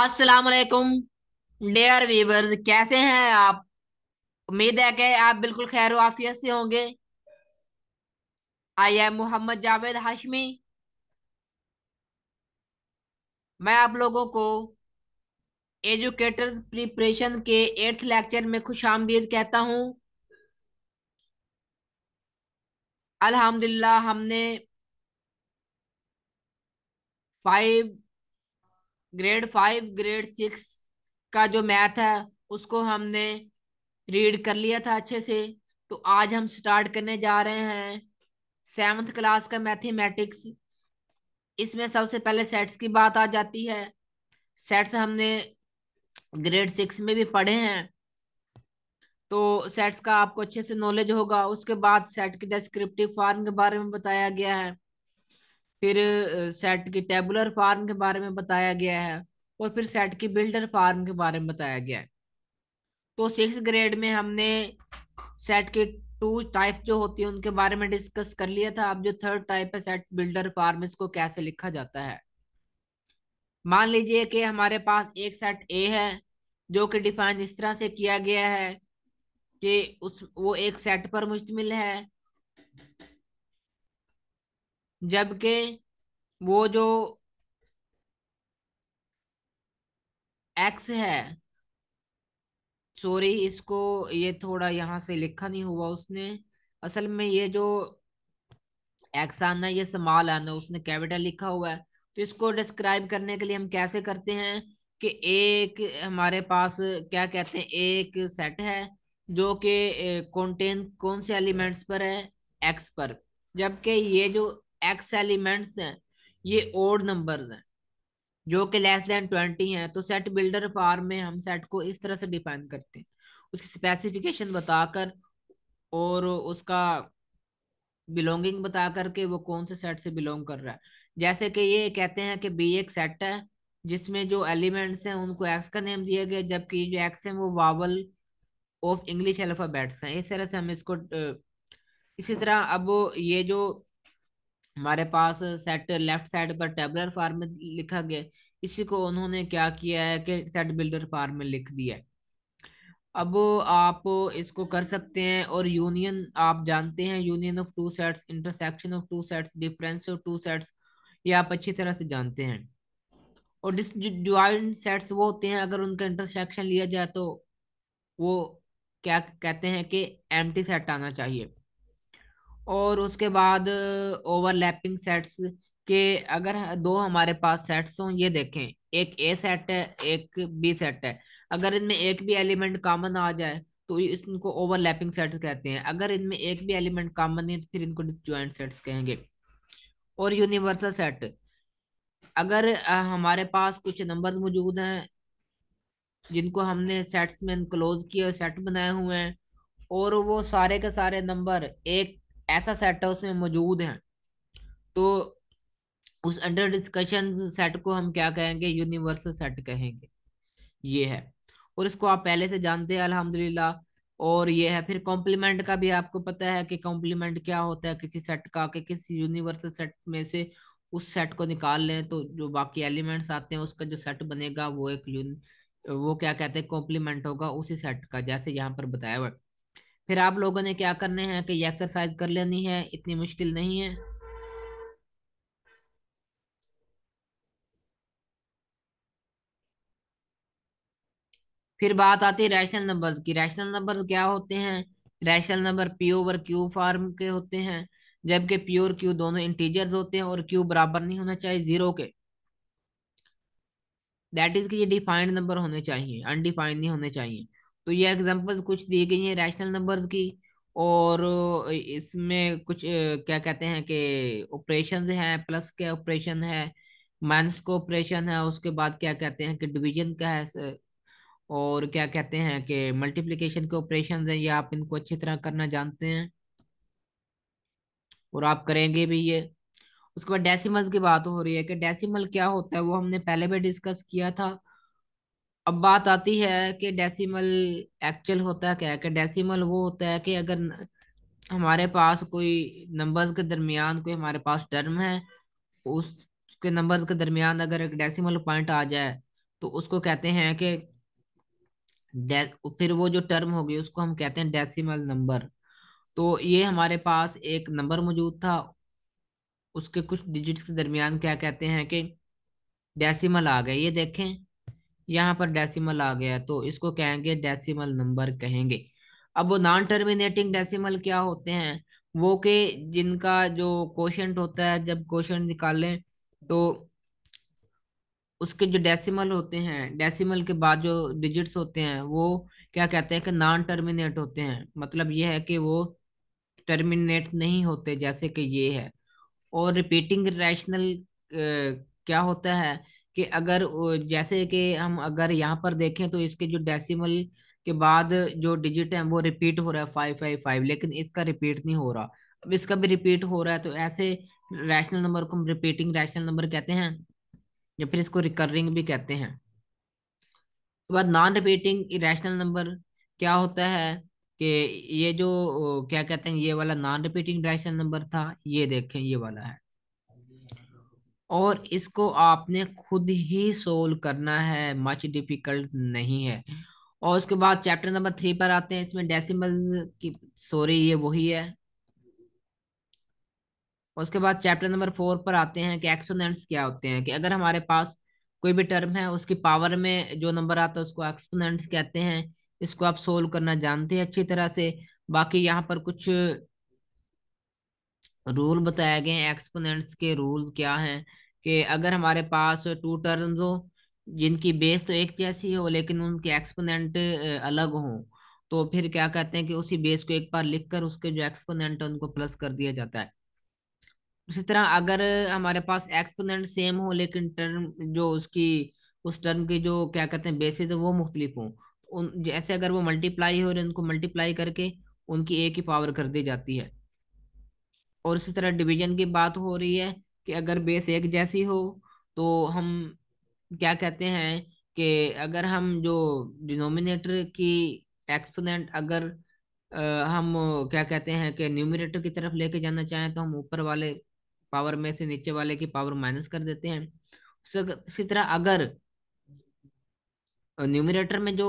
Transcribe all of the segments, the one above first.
अस्सलाम वालेकुम dear Weaver कैसे हैं आप उम्मीद है कि आप बिल्कुल खैर आफियत से होंगे आई एम मोहम्मद जावेद हाशमी मैं आप लोगों को एजुकेटर्स प्रिपरेशन के एट्थ लेक्चर में खुश आमदीद कहता हूँ अल्हम्दुलिल्लाह हमने five grade five grade six का जो मैथ है उसको हमने रीड कर लिया था अच्छे से तो आज हम स्टार्ट करने जा रहे हैं सेवन्थ क्लास का मैथमेटिक्स इसमें सबसे पहले सेट्स की बात आ जाती है सेट्स हमने ग्रेड सिक्स में भी पढ़े हैं तो सेट्स का आपको अच्छे से नॉलेज होगा उसके बाद सेट के डिस्क्रिप्टिव फॉर्म के बारे में बताया गया है फिर सेट की टेबुलर फार्म के बारे में बताया गया है और फिर सेट की बिल्डर फार्म के बारे में बताया गया है तो सिक्स ग्रेड में हमने सेट के टू टाइप जो होती है उनके बारे में डिस्कस कर लिया था अब जो थर्ड टाइप है सेट बिल्डर फार्म इसको कैसे लिखा जाता है मान लीजिए कि हमारे पास एक सेट ए है जो कि डिफाइन इस तरह से किया गया है कि उस वो एक सेट पर मुश्तमिल है जबकि वो जो एक्स है सॉरी इसको ये थोड़ा यहाँ से लिखा नहीं हुआ उसने असल में ये जो एक्स आना ये समाल आना उसने कैपिटल लिखा हुआ है तो इसको डिस्क्राइब करने के लिए हम कैसे करते हैं कि एक हमारे पास क्या कहते हैं एक सेट है जो कि कॉन्टेन कौन से एलिमेंट्स पर है एक्स पर जबकि ये जो एक्स एलिमेंट्स हैं ये ओड नंबर्स हैं जो कि लेस देन ट्वेंटी हैं तो सेट बिल्डर फॉर्म में हम सेट को इस तरह से डिफाइन करते हैं उसकी स्पेसिफिकेशन बताकर और उसका बिलोंगिंग बता करके वो कौन से सेट से बिलोंग कर रहा है जैसे कि ये कहते हैं कि बी एक सेट है जिसमें जो एलिमेंट्स हैं उनको एक्स का नेम दिया गया जबकि जो एक्स हैं वो वावल ऑफ इंग्लिश अल्फ़ाबेट्स हैं इस तरह से हम इसको इसी तरह अब ये जो हमारे पास सेट लेफ्ट साइड पर टेबलर फार्म में लिखा गया इसी को उन्होंने क्या किया है कि सेट बिल्डर फार्म में लिख दिया अब आप इसको कर सकते हैं और यूनियन आप जानते हैं union of two sets intersection of two sets difference of two sets ये आप अच्छी तरह से जानते हैं और डिस ज्वाइंट सेट्स वो होते हैं अगर उनका इंटरसेक्शन लिया जाए तो वो क्या कहते हैं कि एम्प्टी सेट आना चाहिए और उसके बाद ओवरलैपिंग सेट्स के अगर दो हमारे पास सेट्स हों ये देखें एक ए सेट है एक बी सेट है अगर इनमें एक भी एलिमेंट कॉमन आ जाए तो इसको ओवरलैपिंग सेट्स कहते हैं अगर इनमें एक भी एलिमेंट कॉमन है तो फिर इनको डिसजॉइंट सेट्स कहेंगे और यूनिवर्सल सेट अगर हमारे पास कुछ नंबर्स मौजूद हैं जिनको हमने सेट्स में इनक्लोज किए सेट बनाए हुए हैं और वो सारे के सारे नंबर एक ऐसा सेटर्स उसमें मौजूद है तो उस अंडर डिस्कशन सेट को हम क्या कहेंगे यूनिवर्सल सेट कहेंगे ये है और इसको आप पहले से जानते हैं अल्हम्दुलिल्लाह और ये है फिर कॉम्प्लीमेंट का भी आपको पता है कि कॉम्प्लीमेंट क्या होता है किसी सेट का कि किसी यूनिवर्सल सेट में से उस सेट को निकाल लें तो जो बाकी एलिमेंट्स आते हैं उसका जो सेट बनेगा वो एक यून वो क्या कहते हैं कॉम्प्लीमेंट होगा उसी सेट का जैसे यहाँ पर बताया हुआ फिर आप लोगों ने क्या करने हैं कि एक्सरसाइज कर लेनी है इतनी मुश्किल नहीं है फिर बात आती है रैशनल नंबर की रैशनल नंबर क्या होते हैं rational number P over Q form के होते हैं जबकि पी और क्यू दोनों इंटीजर्स होते हैं और क्यू बराबर नहीं होना चाहिए जीरो के दैट इज कि ये डिफाइंड नंबर होने चाहिए अनडिफाइंड नहीं होने चाहिए तो ये एग्जांपल्स कुछ दी गई हैं रैशनल नंबर्स की और इसमें कुछ क्या कहते हैं कि ऑपरेशन हैं प्लस के ऑपरेशन है माइनस का ऑपरेशन है उसके बाद क्या कहते हैं कि डिवीजन का है और क्या कहते हैं कि मल्टीप्लिकेशन के ऑपरेशन है ये आप इनको अच्छी तरह करना जानते हैं और आप करेंगे भी ये उसके बाद डेसिमल्स की बात हो रही है कि डेसिमल क्या होता है वो हमने पहले भी डिस्कस किया था अब बात आती है कि डेसिमल एक्चुअल होता है क्या है कि डेसिमल वो होता है कि अगर हमारे पास कोई नंबर्स के दरमियान कोई हमारे पास टर्म है उसके नंबर्स के दरमियान अगर एक डेसिमल पॉइंट आ जाए तो उसको कहते हैं कि फिर वो जो टर्म होगी उसको हम कहते हैं डेसिमल नंबर तो ये हमारे पास एक नंबर मौजूद था उसके कुछ डिजिट्स के दरमियान क्या कहते हैं कि डेसिमल आ गए ये देखें यहाँ पर डेसिमल आ गया तो इसको कहेंगे डेसिमल नंबर कहेंगे अब वो नॉन टर्मिनेटिंग डेसिमल क्या होते हैं वो के जिनका जो क्वेश्चन होता है जब क्वेश्चन निकालें तो उसके जो डेसिमल होते हैं डेसिमल के बाद जो डिजिट्स होते हैं वो क्या कहते हैं कि नॉन टर्मिनेट होते हैं मतलब ये है कि वो टर्मिनेट नहीं होते जैसे कि ये है और रिपीटिंग रैशनल क्या होता है कि अगर जैसे कि हम अगर यहाँ पर देखें तो इसके जो डेसिमल के बाद जो डिजिट है वो रिपीट हो रहा है फाइव फाइव फाइव लेकिन इसका रिपीट नहीं हो रहा अब इसका भी रिपीट हो रहा है तो ऐसे रैशनल नंबर को हम रिपीटिंग रैशनल नंबर कहते हैं या फिर इसको रिकरिंग भी कहते हैं उसके बाद नॉन रिपीटिंग रैशनल नंबर क्या होता है कि ये जो क्या कहते हैं ये वाला नॉन रिपीटिंग रैशनल नंबर था ये देखें ये वाला है और इसको आपने खुद ही सोल्व करना है मच डिफिकल्ट नहीं है और उसके बाद चैप्टर नंबर थ्री पर आते हैं इसमें डेसिमल की सॉरी ये वही है उसके बाद चैप्टर नंबर फोर पर आते हैं कि एक्सपोनेंट्स क्या होते हैं कि अगर हमारे पास कोई भी टर्म है उसकी पावर में जो नंबर आता है उसको एक्सपोनेंट्स कहते हैं इसको आप सोल्व करना जानते हैं अच्छी तरह से बाकी यहाँ पर कुछ रूल बताए गए हैं एक्सपोनेंट्स के रूल क्या हैं कि अगर हमारे पास टू टर्म्स हो जिनकी बेस तो एक जैसी हो लेकिन उनके एक्सपोनेंट अलग हो तो फिर क्या कहते हैं कि उसी बेस को एक बार लिख कर उसके जो एक्सपोनेंट है उनको प्लस कर दिया जाता है उसी तरह अगर हमारे पास एक्सपोनेंट सेम हो लेकिन टर्म जो उसकी उस टर्म की जो क्या कहते हैं बेसिस है वो मुख्तलिफ हों तो उन जैसे अगर वो मल्टीप्लाई हो रहे उनको मल्टीप्लाई करके उनकी एक ही पावर कर दी जाती है और इसी तरह डिवीजन की बात हो रही है कि अगर बेस एक जैसी हो तो हम क्या कहते हैं कि अगर हम जो डिनोमिनेटर की एक्सपोनेंट अगर आ, हम क्या कहते हैं कि न्यूमिनेटर की तरफ लेके जाना चाहें तो हम ऊपर वाले पावर में से नीचे वाले की पावर माइनस कर देते हैं इसी तरह अगर न्यूमिनेटर में जो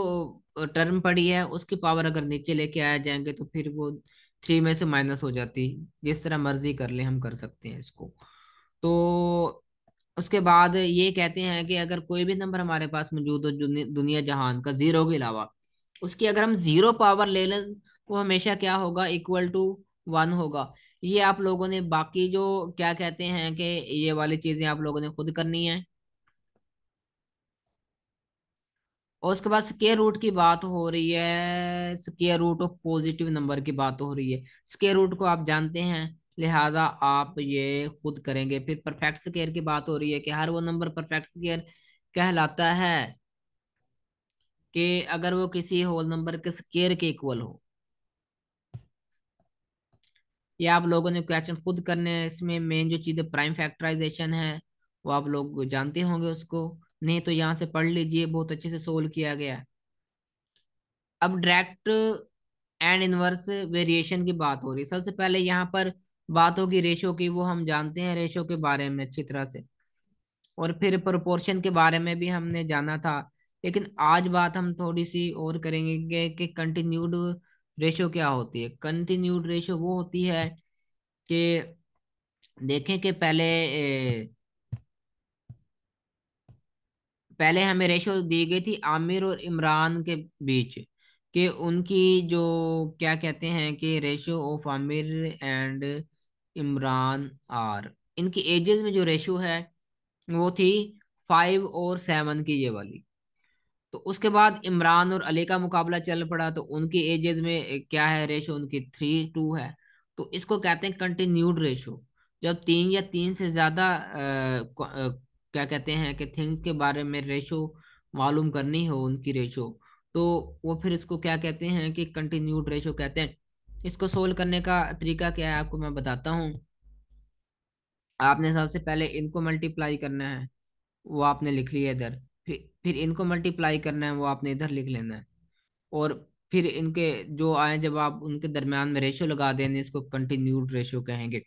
टर्म पड़ी है उसकी पावर अगर नीचे लेके आया जाएंगे तो फिर वो थ्री में से माइनस हो जाती जिस तरह मर्जी कर ले हम कर सकते हैं इसको तो उसके बाद ये कहते हैं कि अगर कोई भी नंबर हमारे पास मौजूद हो दुनिया जहान का जीरो के अलावा उसकी अगर हम जीरो पावर ले लें वो हमेशा क्या होगा इक्वल टू वन होगा ये आप लोगों ने बाकी जो क्या कहते हैं कि ये वाली चीजें आप लोगों ने खुद करनी है और उसके बाद स्केयर रूट की बात हो रही है square root of positive number की बात हो रही है स्केयर रूट को आप जानते हैं लिहाजा आप ये खुद करेंगे फिर परफेक्ट स्केयर की बात हो रही है कि हर वो नंबर परफेक्ट स्केयर कहलाता है कि अगर वो किसी होल नंबर के स्केयर के इक्वल हो ये आप लोगों ने क्वेश्चन खुद करने हैं इसमें मेन जो चीज़ें प्राइम फैक्टराइजेशन है वो आप लोग जानते होंगे उसको नहीं तो यहाँ से पढ़ लीजिए बहुत अच्छे से सोल्व किया गया अब डायरेक्ट एंड इनवर्स वेरिएशन की बात हो रही है सबसे पहले यहाँ पर बातों की रेशो की वो हम जानते हैं रेशो के बारे में अच्छी तरह से और फिर प्रोपोर्शन के बारे में भी हमने जाना था लेकिन आज बात हम थोड़ी सी और करेंगे कि कंटिन्यूड रेशो क्या होती है कंटिन्यूड रेशो वो होती है कि देखें कि पहले ए, पहले हमें रेशो दी गई थी आमिर और इमरान के बीच कि उनकी जो क्या कहते हैं कि ratio of Aamir and Imran are इनकी एजेस में जो रेशो है वो थी फाइव और सेवन की ये वाली तो उसके बाद इमरान और अली का मुकाबला चल पड़ा तो उनकी एजेस में क्या है रेशो उनकी थ्री टू है तो इसको कहते हैं कंटिन्यूड रेशो जब तीन या तीन से ज़्यादा क्या कहते हैं कि थिंग्स के बारे में रेशो मालूम करनी हो उनकी रेशो तो वो फिर इसको क्या कहते हैं कि कंटिन्यूड रेशो कहते हैं इसको सोल्व करने का तरीका क्या है आपको मैं बताता हूँ आपने सबसे पहले इनको मल्टीप्लाई करना है वो आपने लिख लिया इधर फिर फिर इनको मल्टीप्लाई करना है वो आपने इधर लिख लेना है और फिर इनके जो आए जब आप उनके दरम्यान में रेशो लगा देने इसको कंटिन्यूड रेशो कहेंगे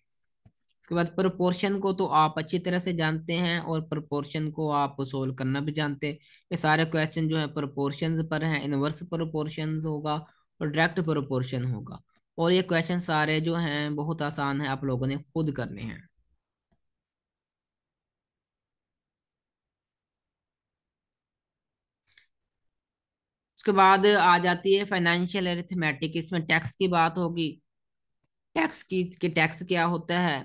उसके बाद प्रोपोर्शन को तो आप अच्छी तरह से जानते हैं और प्रोपोर्शन को आप सोल्व करना भी जानते हैं ये सारे क्वेश्चन जो है प्रोपोर्शन पर हैं इनवर्स प्रोपोर्शन होगा और डायरेक्ट प्रोपोर्शन होगा और ये क्वेश्चन सारे जो हैं बहुत आसान है आप लोगों ने खुद करने हैं उसके बाद आ जाती है फाइनेंशियल एरिथमेटिक इसमें टैक्स की बात होगी टैक्स की कि टैक्स क्या होता है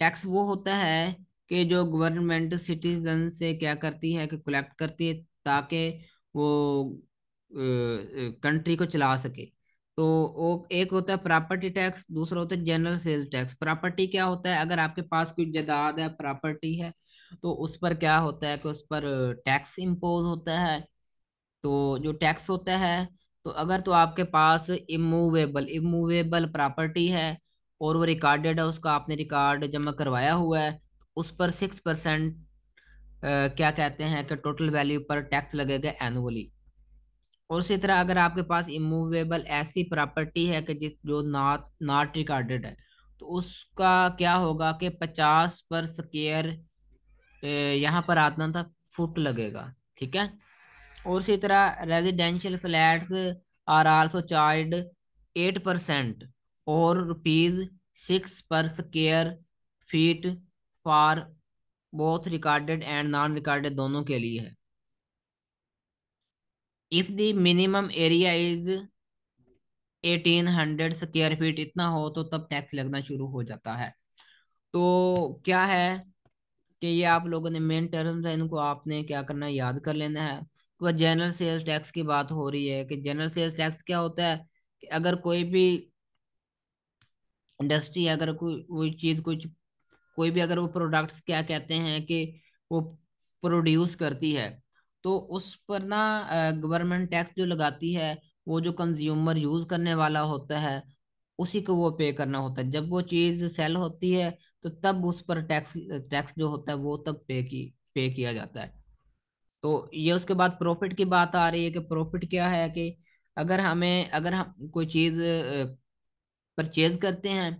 टैक्स वो होता है कि जो गवर्नमेंट सिटीजन से क्या करती है कि कलेक्ट करती है ताकि वो कंट्री को चला सके तो वो एक होता है प्रॉपर्टी टैक्स दूसरा होता है जनरल सेल्स टैक्स प्रॉपर्टी क्या होता है अगर आपके पास कोई जदाद है प्रॉपर्टी है तो उस पर क्या होता है कि उस पर टैक्स इम्पोज होता है तो जो टैक्स होता है तो अगर तो आपके पास इमूवेबल इमूवेबल प्रॉपर्टी है और वो रिकॉर्डेड है उसका आपने रिकॉर्ड जमा करवाया हुआ है उस पर सिक्स परसेंट क्या कहते हैं कि टोटल वैल्यू पर टैक्स लगेगा एनुअली और उसी तरह अगर आपके पास इमूवेबल ऐसी प्रॉपर्टी है कि जिस जो नॉट नॉट रिकॉर्डेड है तो उसका क्या होगा कि पचास पर स्केयर यहाँ पर आता था फुट लगेगा ठीक है और इसी तरह residential flats are also charge eight percent और रुपीज सिक्स पर square feet for both recorded and non recorded दोनों के लिए है if the minimum area is 1800 square feet इतना हो तो तब टैक्स लगना शुरू हो जाता है तो क्या है कि ये आप लोगों ने मेन टर्म है इनको आपने क्या करना याद कर लेना है तो जनरल सेल्स टैक्स की बात हो रही है कि जनरल सेल्स टैक्स क्या होता है कि अगर कोई भी इंडस्ट्री अगर कोई कोई चीज़ कुछ कोई भी अगर वो प्रोडक्ट्स क्या कहते हैं कि वो प्रोड्यूस करती है तो उस पर ना गवर्नमेंट टैक्स जो लगाती है वो जो कंज्यूमर यूज करने वाला होता है उसी को वो पे करना होता है जब वो चीज सेल होती है तो तब उस पर टैक्स टैक्स जो होता है वो तब पे की पे किया जाता है तो ये उसके बाद प्रॉफिट की बात आ रही है कि प्रॉफिट क्या है कि अगर हमें अगर हम कोई चीज परचेज करते हैं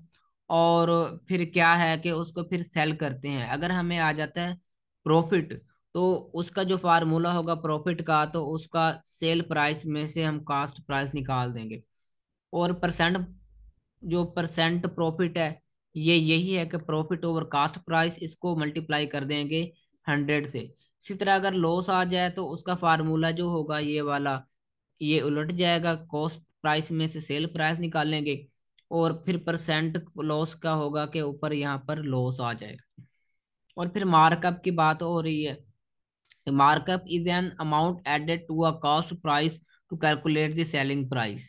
और फिर क्या है कि उसको फिर सेल करते हैं अगर हमें आ जाता है प्रॉफिट तो उसका जो फार्मूला होगा प्रॉफिट का तो उसका सेल प्राइस में से हम कास्ट प्राइस निकाल देंगे और परसेंट जो परसेंट प्रॉफिट है ये यही है कि प्रॉफिट ओवर कास्ट प्राइस इसको मल्टीप्लाई कर देंगे हंड्रेड से इसी तरह अगर लॉस आ जाए तो उसका फार्मूला जो होगा ये वाला ये उलट जाएगा कॉस्ट प्राइस में से सेल प्राइस निकालेंगे और फिर परसेंट लॉस का होगा कि ऊपर यहाँ पर लॉस आ जाएगा और फिर मार्कअप की बात हो रही है The markup is an amount added to a cost price to calculate the selling price.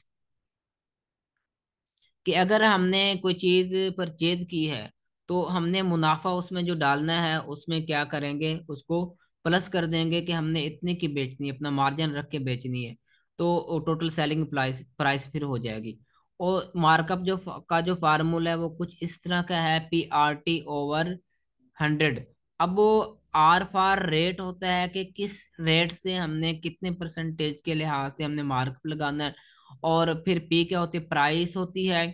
कि अगर हमने कोई चीज परचेज की है तो हमने मुनाफा उसमें जो डालना है उसमें क्या करेंगे उसको प्लस कर देंगे कि हमने इतने की बेचनी है अपना मार्जिन रख के बेचनी है तो टोटल सेलिंग प्राइस प्राइस फिर हो जाएगी और मार्कअप जो का जो फार्मूला है वो कुछ इस तरह का है P R T over hundred अब वो आर फार रेट होता है कि किस रेट से हमने कितने परसेंटेज के लिहाज से हमने मार्कअप लगाना है और फिर पी क्या होती है प्राइस होती है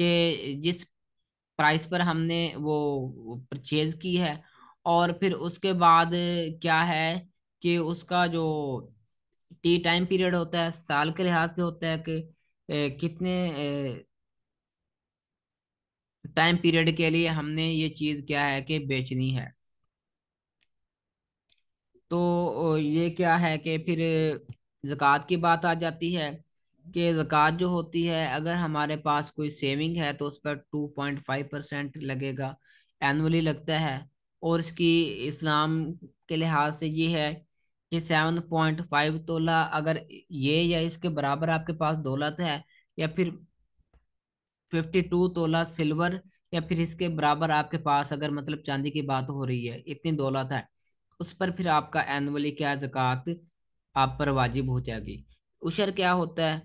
कि जिस प्राइस पर हमने वो परचेज की है और फिर उसके बाद क्या है कि उसका जो टी टाइम पीरियड होता है साल के लिहाज से होता है कि ए, कितने ए, टाइम पीरियड के लिए हमने ये चीज़ क्या है कि बेचनी है तो ये क्या है कि फिर ज़क़़त की बात आ जाती है कि ज़क़़त जो होती है अगर हमारे पास कोई सेविंग है तो उस पर टू पॉइंट फाइव परसेंट लगेगा एनअली लगता है और इसकी इस्लाम के लिहाज से ये है कि सेवन पॉइंट फाइव तोला अगर ये या इसके बराबर आपके पास दौलत है या फिर फिफ्टी टू तोला सिल्वर या फिर इसके बराबर आपके पास अगर मतलब चांदी की बात हो रही है इतनी दौलत है उस पर फिर आपका एनुअली क्या जक़ात आप पर वाजिब हो जाएगी उशर क्या होता है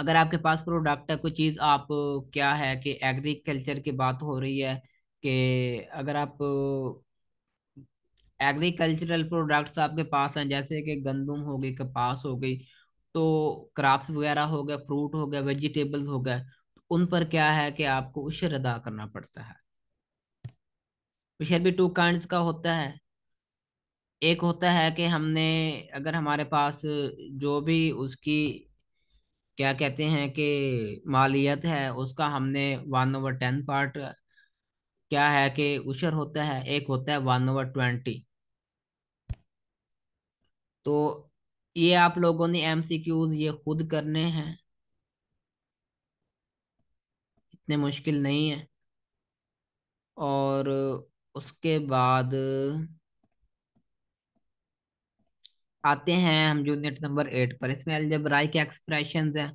अगर आपके पास प्रोडक्ट है कोई चीज़ आप क्या है कि एग्रीकल्चर की बात हो रही है कि अगर आप एग्रीकल्चरल प्रोडक्ट्स आपके पास हैं जैसे कि गंदम हो गई कपास हो गई तो क्रॉप्स वगैरह हो गए फ्रूट हो गए वेजिटेबल्स हो गए तो उन पर क्या है कि आपको उशर अदा करना पड़ता है विषय भी टू काइंड का होता है एक होता है कि हमने अगर हमारे पास जो भी उसकी क्या कहते हैं कि मालियत है उसका हमने वन ओवर टेन पार्ट क्या है कि उशर होता है एक होता है वन ओवर ट्वेंटी तो ये आप लोगों ने एम सी क्यूज ये खुद करने हैं इतने मुश्किल नहीं है और उसके बाद आते हैं हम यूनिट नंबर एट पर इसमें के एक्सप्रेशन हैं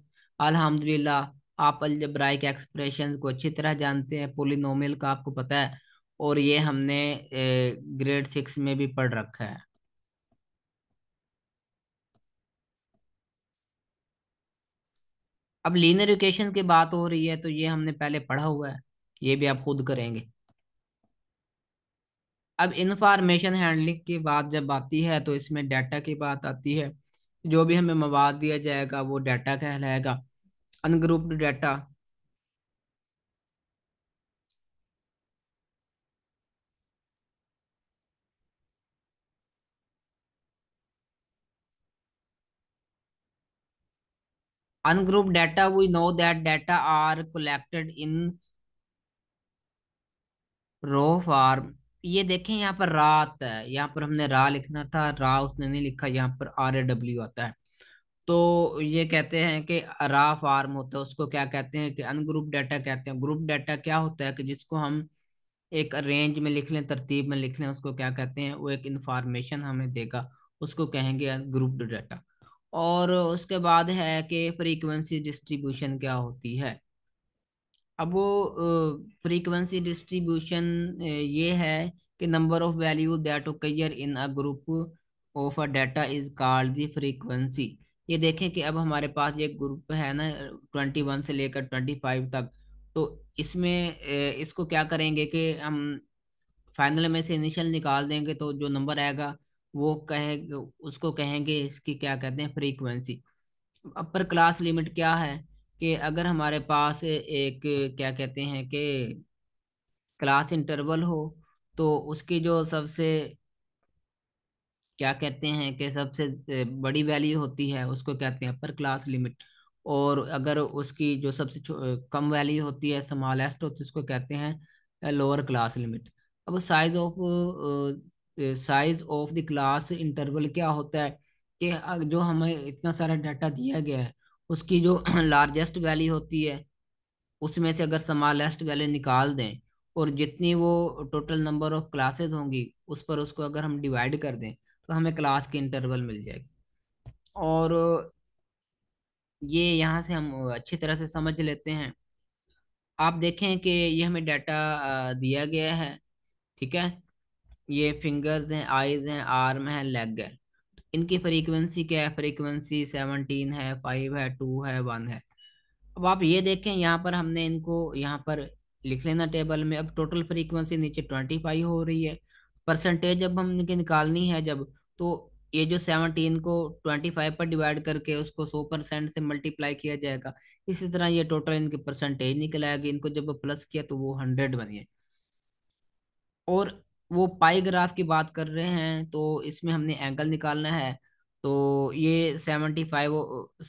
अल्हम्दुलिल्लाह आप के एक्सप्रेशन को अच्छी तरह जानते हैं पोलिनोमियल का आपको पता है और ये हमने ग्रेड सिक्स में भी पढ़ रखा है अब लीनर इक्वेशन की बात हो रही है तो ये हमने पहले पढ़ा हुआ है ये भी आप खुद करेंगे अब इंफॉर्मेशन हैंडलिंग की बात जब आती है तो इसमें डाटा की बात आती है जो भी हमें मवाद दिया जाएगा वो डाटा कहलाएगा ungrouped data ungroup data we know that data are collected in raw form ये देखें यहाँ पर रात है यहाँ पर हमने रा लिखना था रा उसने नहीं लिखा यहाँ पर आर ए डब्ल्यू आता है तो ये कहते हैं कि रा फार्म होता है उसको क्या कहते हैं कि अनग्रुप डाटा कहते हैं ग्रुप डाटा क्या होता है कि जिसको हम एक रेंज में लिख लें तरतीब में लिख लें उसको क्या कहते हैं वो एक इंफॉर्मेशन हमें देगा उसको कहेंगे ग्रुप डाटा और उसके बाद है कि फ्रीक्वेंसी डिस्ट्रीब्यूशन क्या होती है अब वो फ्रीक्वेंसी डिस्ट्रीब्यूशन ये है कि number of value that occur in a group of a data is called the frequency ये देखें कि अब हमारे पास ये ग्रुप है ना ट्वेंटी वन से लेकर ट्वेंटी फाइव तक तो इसमें इसको क्या करेंगे कि हम फाइनल में से इनिशियल निकाल देंगे तो जो नंबर आएगा वो कहे उसको कहेंगे इसकी क्या कहते हैं फ्रीक्वेंसी अपर क्लास लिमिट क्या है कि अगर हमारे पास एक क्या कहते हैं कि क्लास इंटरवल हो तो उसकी जो सबसे क्या कहते हैं कि सबसे बड़ी वैल्यू होती है उसको कहते हैं अपर क्लास लिमिट और अगर उसकी जो सबसे कम वैल्यू होती है स्मॉलेस्ट होती है उसको कहते हैं लोअर क्लास लिमिट अब size of size of the class interval क्या होता है कि जो हमें इतना सारा डाटा दिया गया है उसकी जो लार्जेस्ट वैली होती है उसमें से अगर समालेस्ट वैली निकाल दें और जितनी वो टोटल नंबर ऑफ क्लासेस होंगी उस पर उसको अगर हम डिवाइड कर दें तो हमें क्लास के इंटरवल मिल जाएगी और ये यहाँ से हम अच्छी तरह से समझ लेते हैं आप देखें कि ये हमें डाटा दिया गया है ठीक है ये फिंगर्स हैं आइज हैं आर्म हैं लेग है इनकी फ्रीक्वेंसी क्या है फ्रीक्वेंसी सेवनटीन है फाइव है टू है वन है अब आप ये देखें यहाँ पर हमने इनको यहाँ पर लिख लेना टेबल में अब टोटल फ्रीक्वेंसी नीचे ट्वेंटी फाइव हो रही है परसेंटेज जब हम इनकी निकालनी है जब तो ये जो सेवनटीन को ट्वेंटी फाइव पर डिवाइड करके उसको सौ परसेंट से मल्टीप्लाई किया जाएगा इसी तरह ये टोटल इनकी परसेंटेज निकल आएगी इनको जब प्लस किया तो वो हंड्रेड बनिए और वो पाई ग्राफ की बात कर रहे हैं तो इसमें हमने एंगल निकालना है तो ये seventy five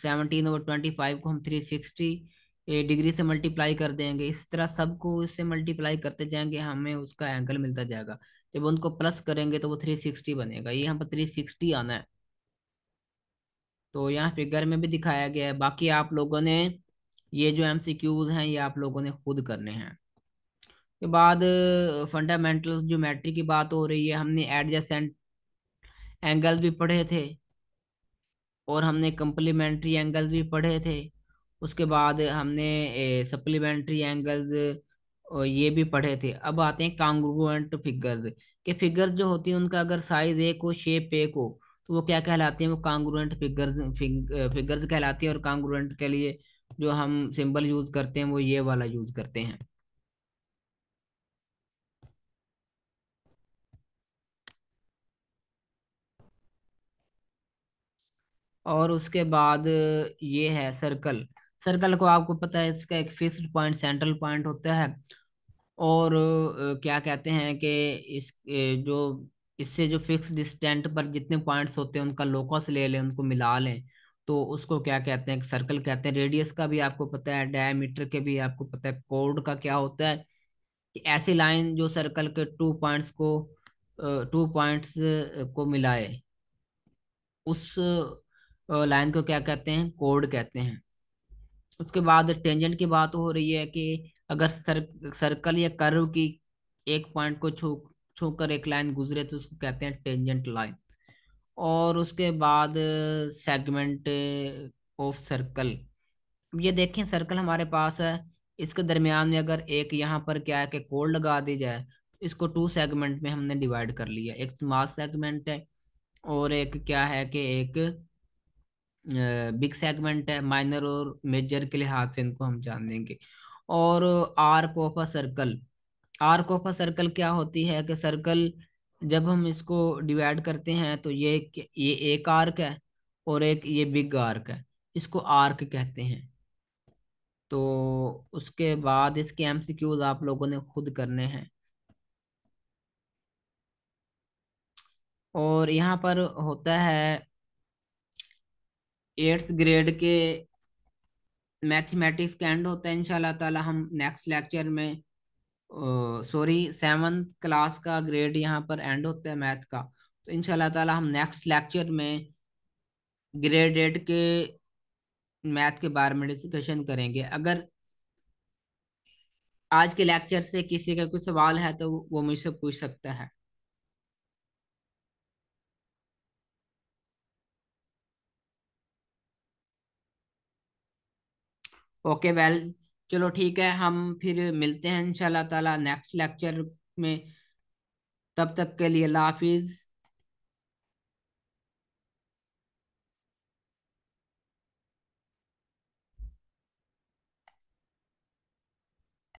seventeen over twenty five को हम थ्री सिक्सटी डिग्री से मल्टीप्लाई कर देंगे इस तरह सबको इससे मल्टीप्लाई करते जाएंगे हमें उसका एंगल मिलता जाएगा जब उनको प्लस करेंगे तो वो थ्री सिक्सटी बनेगा ये यहाँ पर थ्री सिक्सटी आना है तो यहाँ फिगर में भी दिखाया गया है बाकी आप लोगों ने ये जो एम सी क्यूज हैं ये आप लोगों ने खुद करने हैं के बाद फंडामेंटल ज्योमेट्री की बात हो रही है हमने एडजेसेंट एंगल भी पढ़े थे और हमने कंप्लीमेंट्री एंगल्स भी पढ़े थे उसके बाद हमने सप्लीमेंट्री एंगल्स ये भी पढ़े थे अब आते हैं कांग्रुएंट फिगर्स के फिगर्स जो होती है उनका अगर साइज एक हो शेप एक हो तो वो क्या कहलाते हैं वो कांग्रुएंट फिगर्स फिगर्स कहलाती है और कांग्रुएंट के लिए जो हम सिंबल यूज़ करते हैं वो ये वाला यूज़ करते हैं और उसके बाद ये है सर्कल सर्कल को आपको पता है इसका एक फिक्स्ड पॉइंट सेंट्रल पॉइंट होता है और क्या कहते हैं कि इस जो इससे जो फिक्स डिस्टेंट पर जितने पॉइंट्स होते हैं उनका लोकस ले लें उनको मिला लें तो उसको क्या कहते हैं सर्कल कहते हैं रेडियस का भी आपको पता है डायमीटर के भी आपको पता है कोड का क्या होता है कि ऐसी लाइन जो सर्कल के टू पॉइंट्स को टू पॉइंट्स को मिलाए उस लाइन को क्या कहते हैं कोड कहते हैं उसके बाद टेंजेंट की बात हो रही है कि अगर सर, सर्कल या कर्व की एक पॉइंट को छू छू कर एक लाइन गुजरे तो उसको कहते हैं टेंजेंट लाइन और उसके बाद सेगमेंट ऑफ सर्कल ये देखें सर्कल हमारे पास है इसके दरमियान में अगर एक यहाँ पर क्या है कि कोड लगा दी जाए इसको टू सेगमेंट में हमने डिवाइड कर लिया एक स्मॉल सेगमेंट है और एक क्या है कि एक बिग सेगमेंट है माइनर और मेजर के लिहाज से इनको हम जान देंगे और arc of a circle arc of a circle क्या होती है कि सर्कल जब हम इसको डिवाइड करते हैं तो ये ये एक आर्क है और एक ये बिग आर्क है इसको आर्क कहते हैं तो उसके बाद इसके एमसीक्यूज आप लोगों ने खुद करने हैं और यहाँ पर होता है एट्थ ग्रेड के मैथमेटिक्स के एंड होता है इनशाला ताला हम नेक्स्ट लेक्चर में सॉरी सेवन क्लास का ग्रेड यहाँ पर एंड होता है मैथ का तो इनशाला ताला हम नेक्स्ट लेक्चर में ग्रेड एट के मैथ के बारे में डिस्कशन करेंगे अगर आज के लेक्चर से किसी का कोई सवाल है तो वो मुझसे पूछ सकता है ओके वेल चलो ठीक है हम फिर मिलते हैं इंशाल्लाह ताला नेक्स्ट लेक्चर में तब तक के लिए हाफिज